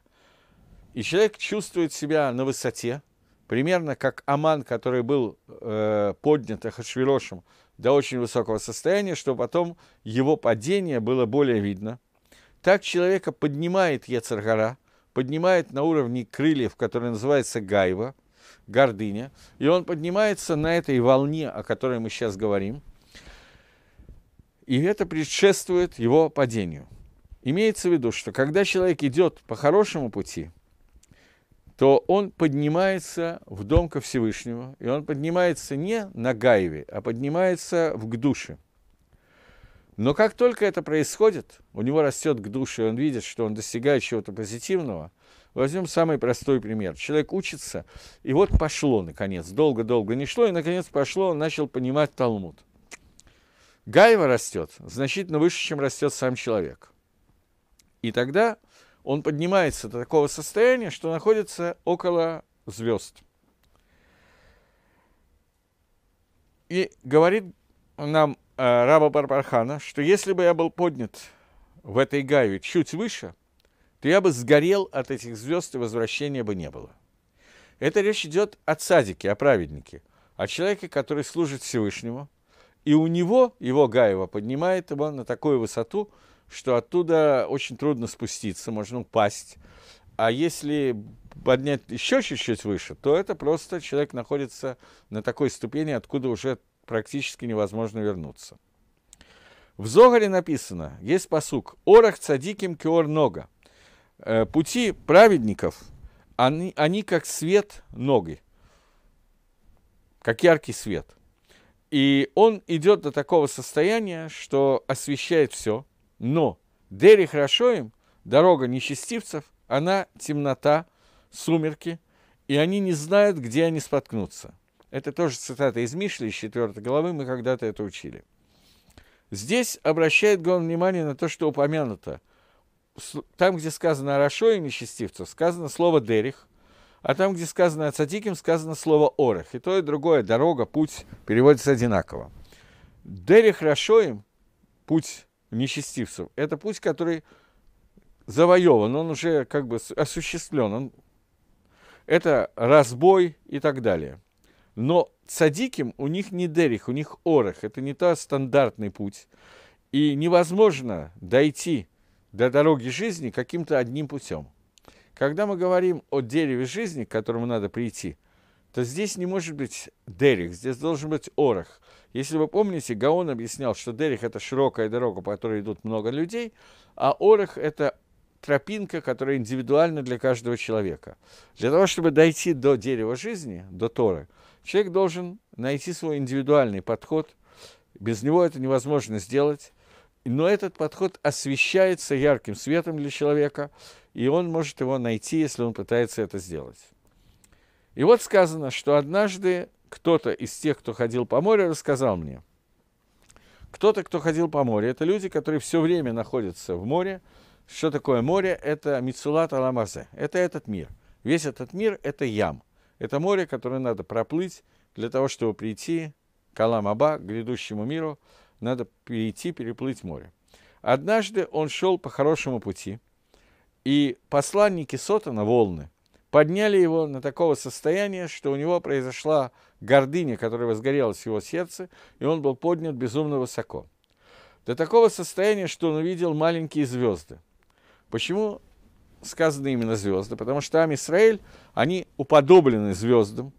И человек чувствует себя на высоте, примерно как Аман, который был э, поднят Ахашвирошем до очень высокого состояния, что потом его падение было более видно. Так человека поднимает Ецергора, поднимает на уровне крыльев, который называется Гайва – гордыня, и он поднимается на этой волне, о которой мы сейчас говорим, и это предшествует его падению. Имеется в виду, что когда человек идет по хорошему пути, то он поднимается в дом ко Всевышнему, и он поднимается не на Гайве, а поднимается в к душе. Но как только это происходит, у него растет к душе, он видит, что он достигает чего-то позитивного, Возьмем самый простой пример. Человек учится, и вот пошло, наконец, долго-долго не шло, и, наконец, пошло, он начал понимать Талмуд. Гайва растет значительно выше, чем растет сам человек. И тогда он поднимается до такого состояния, что находится около звезд. И говорит нам э, Раба Барбархана, что если бы я был поднят в этой гайве чуть выше – то я бы сгорел от этих звезд и возвращения бы не было. Это речь идет о садике, о праведнике, о человеке, который служит Всевышнему, и у него, его Гаева, поднимает его на такую высоту, что оттуда очень трудно спуститься, можно упасть. А если поднять еще чуть-чуть выше, то это просто человек находится на такой ступени, откуда уже практически невозможно вернуться. В Зогаре написано, есть посук, «Орах цадиким кеор нога», Э, пути праведников, они, они как свет ноги, как яркий свет. И он идет до такого состояния, что освещает все. Но Дери хорошо им, дорога нечестивцев, она темнота, сумерки, и они не знают, где они споткнутся. Это тоже цитата из Мишли, из 4 главы, мы когда-то это учили. Здесь обращает Гон внимание на то, что упомянуто – там, где сказано о Рашо, имя счастливцев, сказано слово Дерих, а там, где сказано о Цадиким, сказано слово Орех. И то, и другое, дорога, путь переводится одинаково. Дерих Рашоим, путь нечестивцев, это путь, который завоеван, он уже как бы осуществлен, он... это разбой и так далее. Но цадиким у них не дерих, у них орех, это не тот стандартный путь. И невозможно дойти для дороги жизни каким-то одним путем. Когда мы говорим о дереве жизни, к которому надо прийти, то здесь не может быть дерих, здесь должен быть орех. Если вы помните, Гаон объяснял, что дерих – это широкая дорога, по которой идут много людей, а орех это тропинка, которая индивидуальна для каждого человека. Для того, чтобы дойти до дерева жизни, до Торы, человек должен найти свой индивидуальный подход. Без него это невозможно сделать но этот подход освещается ярким светом для человека, и он может его найти, если он пытается это сделать. И вот сказано, что однажды кто-то из тех, кто ходил по морю, рассказал мне. Кто-то, кто ходил по морю, это люди, которые все время находятся в море. Что такое море? Это Мицулат Аламазе. Это этот мир. Весь этот мир – это ям. Это море, которое надо проплыть для того, чтобы прийти к Аламаба, к грядущему миру, надо перейти, переплыть море. Однажды он шел по хорошему пути, и посланники Сотана, волны, подняли его на такого состояния, что у него произошла гордыня, которая возгорелась в его сердце, и он был поднят безумно высоко. До такого состояния, что он увидел маленькие звезды. Почему сказаны именно звезды? Потому что Ам Исраиль, они уподоблены звездам.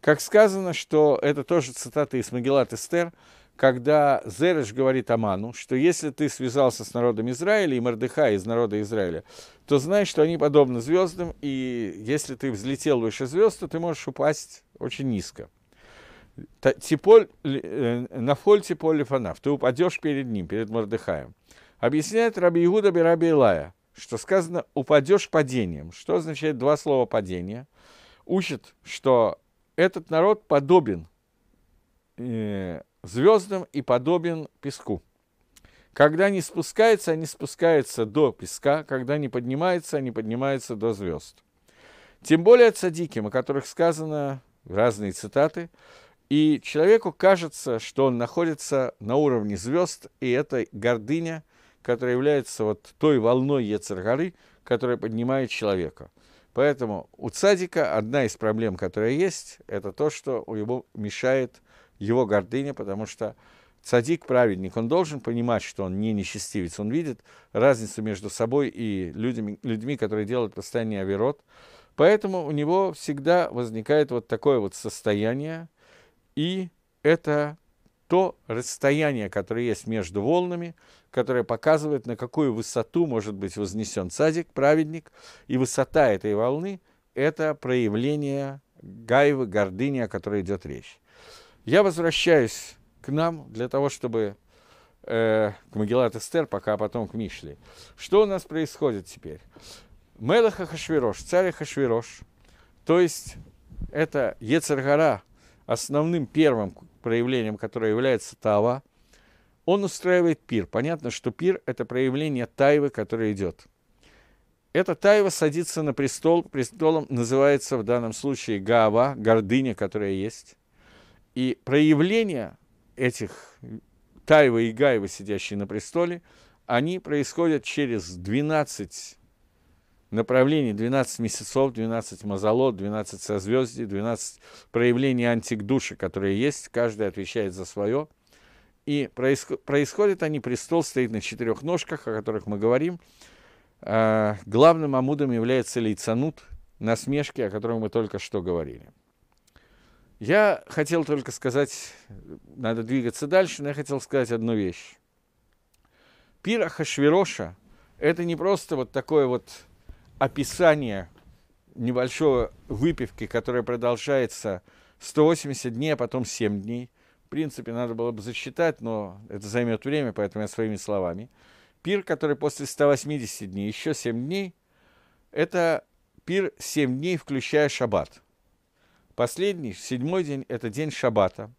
Как сказано, что это тоже цитата из Магеллат Эстер, когда Зереш говорит Аману, что если ты связался с народом Израиля и Мордыха из народа Израиля, то знай, что они подобны звездам, и если ты взлетел выше звезд, то ты можешь упасть очень низко. Типоль, э, нафоль типоль лифанав, ты упадешь перед ним, перед Мордыхаем. Объясняет Раби Иуда Бираби Илая, что сказано «упадешь падением». Что означает два слова «падение»? Учит, что этот народ подобен э, звездам и подобен песку. Когда они спускаются, они спускаются до песка, когда они поднимаются, они поднимаются до звезд. Тем более цадиким, о которых сказано разные цитаты, и человеку кажется, что он находится на уровне звезд, и это гордыня, которая является вот той волной Ецергары, которая поднимает человека. Поэтому у цадика одна из проблем, которая есть, это то, что у него мешает – его гордыня, потому что цадик, праведник, он должен понимать, что он не нечестивец. Он видит разницу между собой и людьми, людьми которые делают постоянный авирот. Поэтому у него всегда возникает вот такое вот состояние, и это то расстояние, которое есть между волнами, которое показывает, на какую высоту может быть вознесен цадик, праведник, и высота этой волны – это проявление гайвы, гордыни, о которой идет речь. Я возвращаюсь к нам для того, чтобы э, к Магеллат Эстер, пока потом к Мишле. Что у нас происходит теперь? Мелаха Хашвирош, царь Хашвирош, то есть это Ецергара, основным первым проявлением, которое является Тава, он устраивает пир. Понятно, что пир – это проявление тайвы, которое идет. Эта тайва садится на престол, престолом называется в данном случае Гава, гордыня, которая есть. И проявления этих Таева и Гаева, сидящие на престоле, они происходят через 12 направлений, 12 месяцев, 12 мазолот, 12 созвездий, 12 проявлений антик души, которые есть, каждый отвечает за свое. И происходят они, престол стоит на четырех ножках, о которых мы говорим. А, главным амудом является лейцанут, насмешки, о котором мы только что говорили. Я хотел только сказать, надо двигаться дальше, но я хотел сказать одну вещь. Пир Ахашвироша – это не просто вот такое вот описание небольшого выпивки, которая продолжается 180 дней, а потом 7 дней. В принципе, надо было бы засчитать, но это займет время, поэтому я своими словами. Пир, который после 180 дней, еще 7 дней, это пир 7 дней, включая шаббат – Последний, седьмой день, это день Шаббата.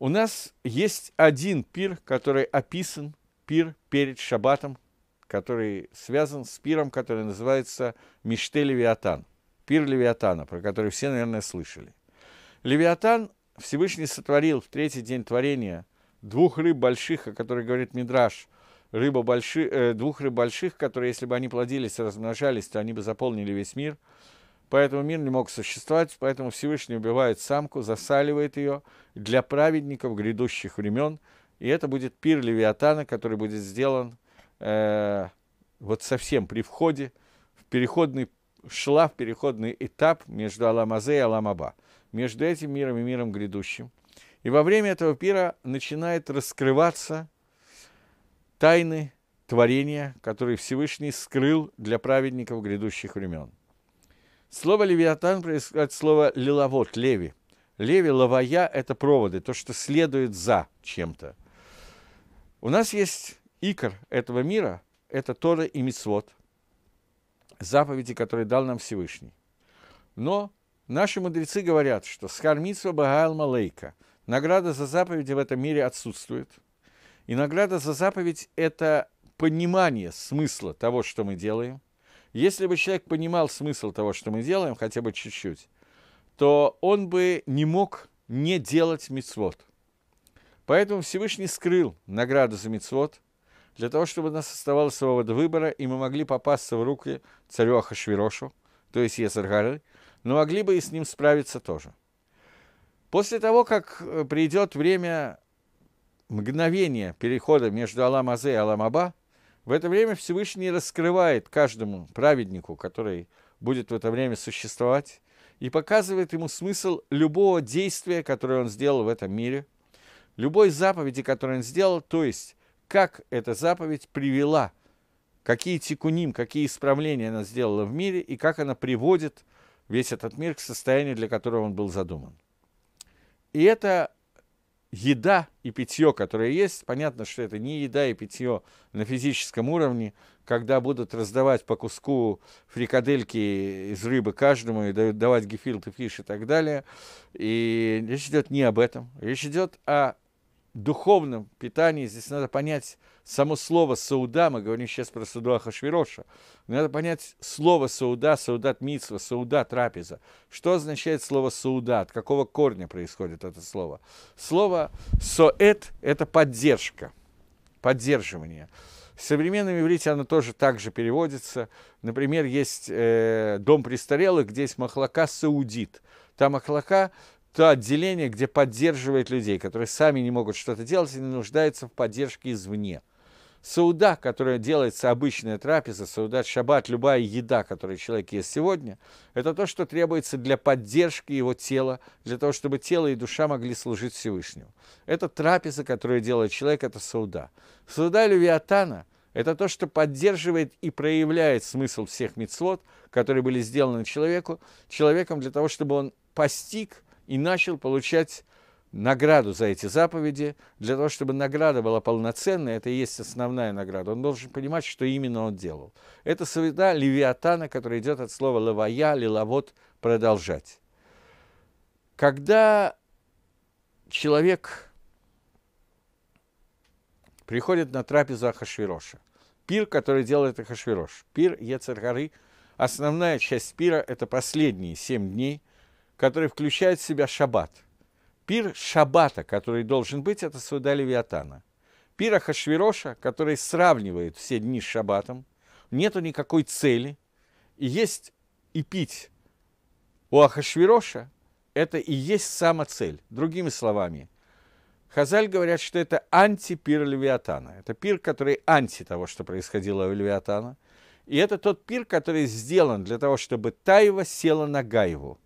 У нас есть один пир, который описан, пир перед Шаббатом, который связан с пиром, который называется Миште Левиатан, пир Левиатана, про который все, наверное, слышали. Левиатан Всевышний сотворил в третий день творения двух рыб больших, о которых говорит Мидраш, рыба больши, э, двух рыб больших, которые, если бы они плодились и размножались, то они бы заполнили весь мир – Поэтому мир не мог существовать, поэтому Всевышний убивает самку, засаливает ее для праведников грядущих времен. И это будет пир Левиатана, который будет сделан э, вот совсем при входе в переходный шла в переходный этап между Аламазе и Аламаба, между этим миром и миром грядущим. И во время этого пира начинает раскрываться тайны творения, которые Всевышний скрыл для праведников грядущих времен. Слово «левиатан» происходит от слова «лиловод», «леви». «Леви», «ловая» – это проводы, то, что следует за чем-то. У нас есть икор этого мира, это Тора и Мицвод, заповеди, которые дал нам Всевышний. Но наши мудрецы говорят, что «схармитсва багаал малейка» – награда за заповеди в этом мире отсутствует. И награда за заповедь – это понимание смысла того, что мы делаем – если бы человек понимал смысл того, что мы делаем, хотя бы чуть-чуть, то он бы не мог не делать мицвод. Поэтому Всевышний скрыл награду за мицвод, для того, чтобы у нас оставалась свобода выбора, и мы могли попасться в руки царю Ахашвирошу, то есть Есаргары, но могли бы и с ним справиться тоже. После того, как э, придет время мгновения перехода между Алам-Азе и Алам-Аба, в это время Всевышний раскрывает каждому праведнику, который будет в это время существовать, и показывает ему смысл любого действия, которое он сделал в этом мире, любой заповеди, которую он сделал, то есть как эта заповедь привела, какие тикуним, какие исправления она сделала в мире и как она приводит весь этот мир к состоянию, для которого он был задуман. И это еда и питье, которое есть, понятно, что это не еда и питье на физическом уровне, когда будут раздавать по куску фрикадельки из рыбы каждому и давать гефилты, фиш и так далее. И речь идет не об этом. Речь идет о духовном питании здесь надо понять само слово «сауда», мы говорим сейчас про «сауда Хашвироша», надо понять слово «сауда», «саудат митсва», «сауда трапеза». Что означает слово «сауда», от какого корня происходит это слово? Слово «соэт» – это поддержка, поддерживание. В современном иврите оно тоже так же переводится. Например, есть э, «Дом престарелых», где есть «махлака саудит». Там ахлака то отделение, где поддерживает людей, которые сами не могут что-то делать и нуждаются в поддержке извне. Сауда, которая делается обычная трапеза, сауда, шаббат, любая еда, которую человек ест сегодня, это то, что требуется для поддержки его тела, для того, чтобы тело и душа могли служить Всевышнему. Это трапеза, которую делает человек, это сауда. Сауда Левиатана – это то, что поддерживает и проявляет смысл всех мицвод, которые были сделаны человеку, человеком для того, чтобы он постиг – и начал получать награду за эти заповеди. Для того, чтобы награда была полноценная, это и есть основная награда, он должен понимать, что именно он делал. Это среда левиатана, который идет от слова лавая, лавот продолжать. Когда человек приходит на трапезу Ахашвироша, пир, который делает Ахашвирош, пир Ецаргары, основная часть пира – это последние семь дней – который включает в себя шаббат. Пир шаббата, который должен быть, это суда Левиатана. Пир Ахашвироша, который сравнивает все дни с шаббатом. Нету никакой цели. И есть и пить у Ахашвироша – это и есть сама цель. Другими словами, Хазаль говорят, что это антипир Левиатана. Это пир, который анти того, что происходило у Левиатана. И это тот пир, который сделан для того, чтобы Таева села на Гаеву.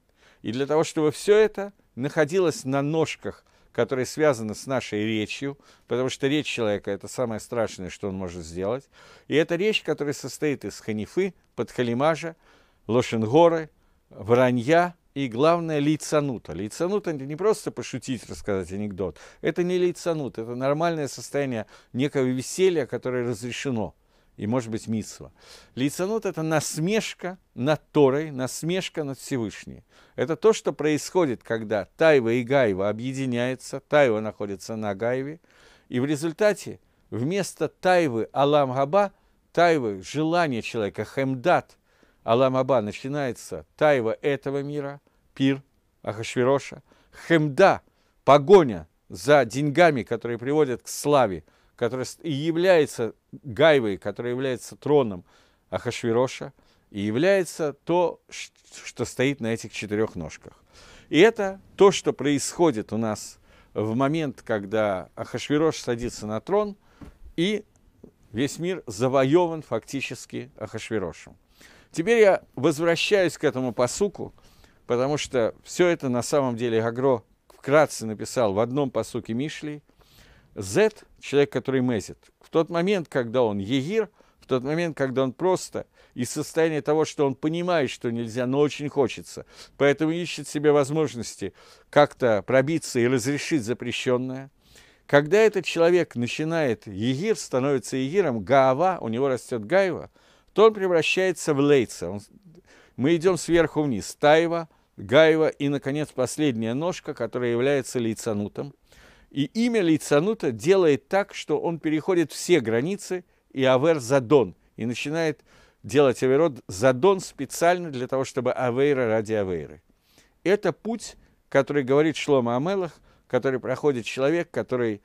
И для того, чтобы все это находилось на ножках, которые связаны с нашей речью, потому что речь человека – это самое страшное, что он может сделать. И это речь, которая состоит из ханифы, подхалимажа, лошенгоры, вранья и, главное, лицанута. Лицанута это не просто пошутить, рассказать анекдот. Это не лицанут, это нормальное состояние некого веселья, которое разрешено – и, может быть, Митсва. Лицанут это насмешка над Торой, насмешка над Всевышним. Это то, что происходит, когда Тайва и Гайва объединяются, Тайва находится на Гайве, и в результате вместо Тайвы Алам Габа, Тайвы – желание человека, хемдат, Алам Аба начинается Тайва этого мира, пир Ахашвироша, хемда – погоня за деньгами, которые приводят к славе – которая и является гайвой, которая является троном Ахашвироша, и является то, что стоит на этих четырех ножках. И это то, что происходит у нас в момент, когда Ахашвирош садится на трон, и весь мир завоеван фактически Ахашвирошем. Теперь я возвращаюсь к этому посуку, потому что все это на самом деле Агро вкратце написал в одном посуке Мишли. Z человек, который месит. В тот момент, когда он егир, в тот момент, когда он просто из состояния того, что он понимает, что нельзя, но очень хочется, поэтому ищет себе возможности как-то пробиться и разрешить запрещенное. Когда этот человек начинает егир, становится егиром, гаава, у него растет гайва, то он превращается в лейца. Он, мы идем сверху вниз, тайва, гайва и, наконец, последняя ножка, которая является лейцанутом – и имя Лейцанута делает так, что он переходит все границы и Авер задон, и начинает делать Аверот задон специально для того, чтобы Авейра ради Авейры. Это путь, который говорит Шлома Амелах, который проходит человек, который,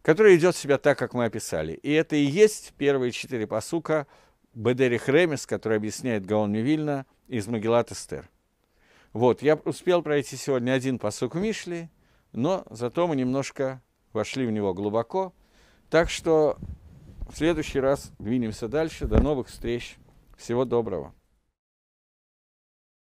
который идет себя так, как мы описали. И это и есть первые четыре посука Бедерих Ремес, который объясняет Гаон Мивильна из Магеллат Эстер. Вот, я успел пройти сегодня один посук Мишли – но зато мы немножко вошли в него глубоко. Так что в следующий раз двинемся дальше. До новых встреч. Всего доброго.